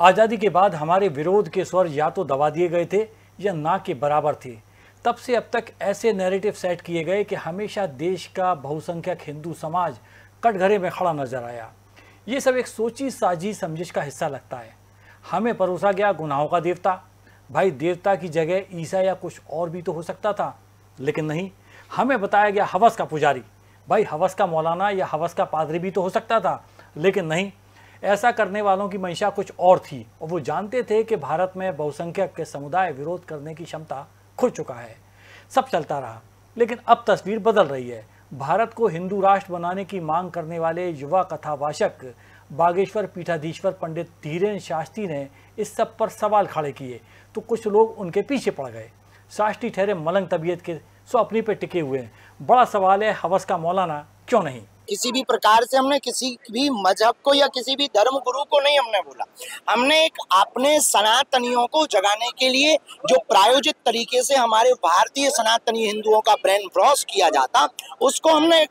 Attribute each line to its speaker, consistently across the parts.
Speaker 1: आज़ादी के बाद हमारे विरोध के स्वर या तो दबा दिए गए थे या ना के बराबर थे तब से अब तक ऐसे नैरेटिव सेट किए गए कि हमेशा देश का बहुसंख्यक हिंदू समाज कटघरे में खड़ा नजर आया ये सब एक सोची साजी समझिश का हिस्सा लगता है हमें परोसा गया गुनाहों का देवता भाई देवता की जगह ईसा या कुछ और भी तो हो सकता था लेकिन नहीं हमें बताया गया हवस का पुजारी भाई हवस का मौलाना या हवस का पादरी भी तो हो सकता था लेकिन नहीं ऐसा करने वालों की मंशा कुछ और थी और वो जानते थे कि भारत में बहुसंख्यक के समुदाय विरोध करने की क्षमता खुल चुका है सब चलता रहा लेकिन अब तस्वीर बदल रही है भारत को हिंदू राष्ट्र बनाने की मांग करने वाले युवा कथावाचक बागेश्वर पीठाधीश्वर पंडित धीरेन्द्र शास्त्री ने इस सब पर सवाल खड़े किए तो कुछ लोग उनके पीछे पड़ गए शास्त्री ठहरे मलंग तबीयत के सो अपनी पे टिके हुए हैं बड़ा सवाल है हवस का मौलाना क्यों नहीं
Speaker 2: किसी भी प्रकार से हमने किसी
Speaker 1: भी मजहब को या किसी भी धर्म गुरु को नहीं हमने बोला
Speaker 2: हमने एक अपने सनातनियों को जगाने के लिए जो प्रायोजित तरीके से हमारे भारतीय सनातनी हिंदुओं का ब्रेन ब्रॉस किया जाता उसको हमने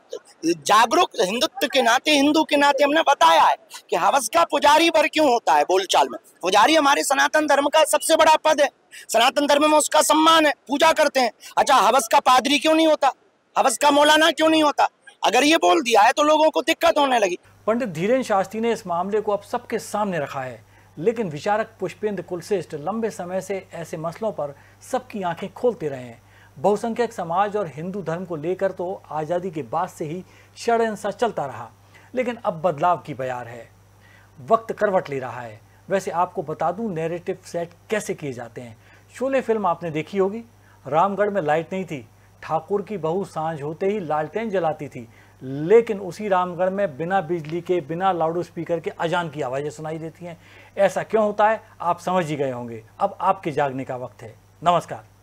Speaker 2: जागरूक हिंदुत्व के नाते हिंदू के नाते हमने बताया है कि हवस का पुजारी भर क्यों होता है बोलचाल में पुजारी हमारे सनातन धर्म का सबसे बड़ा पद है सनातन धर्म में उसका सम्मान है पूजा करते हैं अच्छा हवस का पादरी क्यों नहीं होता हवस का मौलाना क्यों नहीं होता अगर ये बोल दिया
Speaker 1: है तो लोगों को दिक्कत होने लगी पंडित धीरेन शास्त्री ने इस मामले को अब सबके सामने रखा है लेकिन विचारक पुष्पेंद्र कुलश्रेष्ठ लंबे समय से ऐसे मसलों पर सबकी आंखें खोलते रहे हैं बहुसंख्यक समाज और हिंदू धर्म को लेकर तो आज़ादी के बाद से ही षडयंत्र चलता रहा लेकिन अब बदलाव की बयार है वक्त करवट ले रहा है वैसे आपको बता दूं नैरेटिव सेट कैसे किए जाते हैं शोले फिल्म आपने देखी होगी रामगढ़ में लाइट नहीं थी ठाकुर की बहू सांझ होते ही लालटेन जलाती थी लेकिन उसी रामगढ़ में बिना बिजली के बिना लाउड स्पीकर के अजान की आवाज़ें सुनाई देती हैं ऐसा क्यों होता है आप समझ ही गए होंगे अब आपके जागने का वक्त है नमस्कार